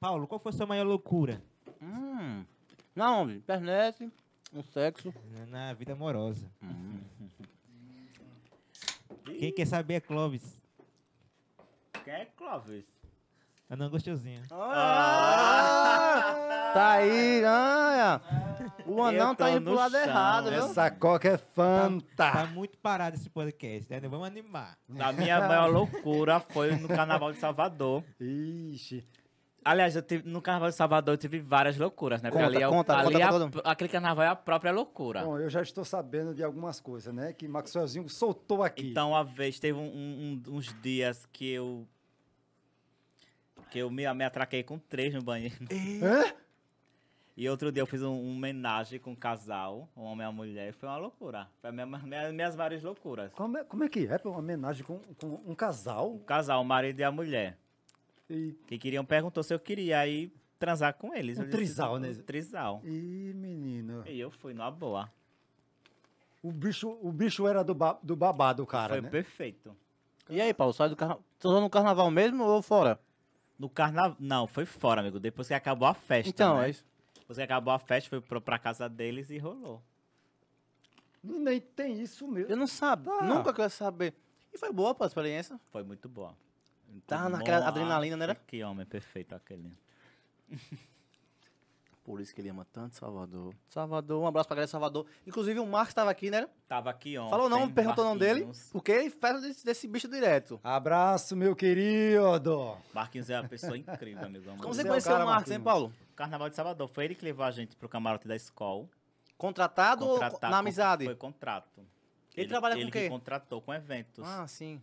Paulo, qual foi a sua maior loucura? Hum, Não, onde? Internet, no sexo. Na, vida amorosa. Hum. Quem quer saber é Clóvis. Quem é Clóvis? A não gostosinha. Ah! Tá aí, Anha. O anão tá indo pro lado chão. errado, viu? Essa coca é fantástica. Tá, tá, muito parado esse podcast, né? Vamos animar. A minha maior loucura foi no Carnaval de Salvador. Ixi. Aliás, tive, no Carnaval de Salvador eu tive várias loucuras, né? Conta, Porque ali, é conta, ali conta é a, aquele carnaval é a própria loucura. Bom, eu já estou sabendo de algumas coisas, né? Que Maxwellzinho soltou aqui. Então, uma vez, teve um, um, uns dias que eu. que eu me, me atraquei com três no banheiro. Hã? E outro dia eu fiz um, um homenagem com um casal, um homem e uma mulher, e foi uma loucura. Foi minha, minha, minhas várias loucuras. Como é, como é que é? Uma homenagem com, com um casal? Um casal, o marido e a mulher. Que queriam perguntou se eu queria aí transar com eles. Um trisal, disse, né? Um trisal. Ih, menino. E eu fui numa boa. O bicho, o bicho era do, ba, do babado, cara. Foi né? perfeito. E aí, Paulo, sai do carnaval. Só no carnaval mesmo ou fora? No carnaval. Não, foi fora, amigo. Depois que acabou a festa. Então, né? é isso. Depois que acabou a festa, foi pra, pra casa deles e rolou. Nem tem isso mesmo. Eu não sabia. Ah. Tá. Nunca quero saber. E foi boa a experiência? Foi muito boa. Tava tá naquela adrenalina, não né? era? Ah, que homem perfeito aquele. Por isso que ele ama tanto Salvador. Salvador, um abraço pra galera de Salvador. Inclusive o Marcos tava aqui, né? Tava aqui ontem. Falou não, perguntou o nome dele, porque ele faz desse, desse, bicho direto. Abraço, meu querido! Marquinhos é uma pessoa incrível, amigo. Como você conheceu é o, cara, o Marcos, Marquinhos. hein, Paulo? Carnaval de Salvador. Foi ele que levou a gente pro camarote da escola. Contratado, Contratado ou na amizade? Foi contrato. Ele, ele trabalha com o quê? Ele contratou com eventos. Ah, sim.